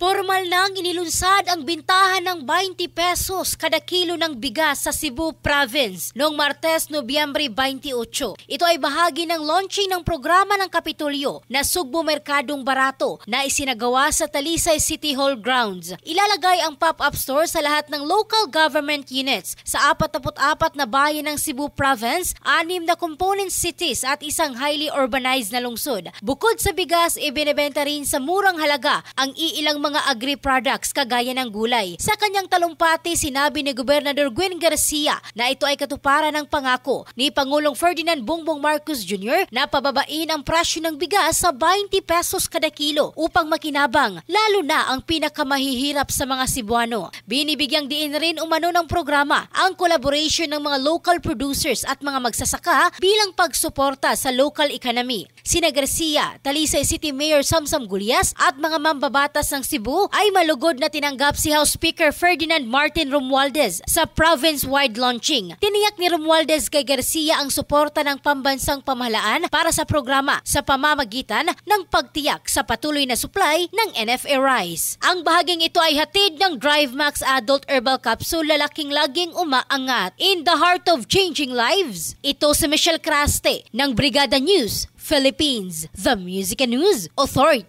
Formal nang inilunsad ang bintahan ng 20 pesos kada kilo ng bigas sa Cebu Province noong Martes, Nobyembre 28. Ito ay bahagi ng launching ng programa ng Kapitolyo na Sugbo Merkadong Barato na isinagawa sa Talisay City Hall grounds. Ilalagay ang pop-up store sa lahat ng local government units sa 44 na bayan ng Cebu Province, anim na component cities at isang highly urbanized na lungsod. Bukod sa bigas, ibinebenta rin sa murang halaga ang iilang mga mga agri-products kagaya ng gulay. Sa kanyang talumpati, sinabi ni Gobernador Gwen Garcia na ito ay katuparan ng pangako ni Pangulong Ferdinand Bongbong Marcos Jr. na pababain ang presyo ng bigas sa 20 pesos kada kilo upang makinabang, lalo na ang pinakamahihirap sa mga Cebuano. Binibigyang diin rin umano ng programa ang collaboration ng mga local producers at mga magsasaka bilang pagsuporta sa local economy. Sina Garcia, Talisay City Mayor Samsam Gulyas at mga mambabatas ng Cebu Cebu ay malugod na tinanggap si House Speaker Ferdinand Martin Romualdez sa province-wide launching. Tiniyak ni Romualdez kay Garcia ang suporta ng pambansang pamahalaan para sa programa sa pamamagitan ng pagtiyak sa patuloy na supply ng NFA rice. Ang bahaging ito ay hatid ng DriveMax Adult Herbal Capsule lalaking laging umaangat. In the heart of changing lives, ito si Michelle Craste ng Brigada News Philippines, the Music and News Authority.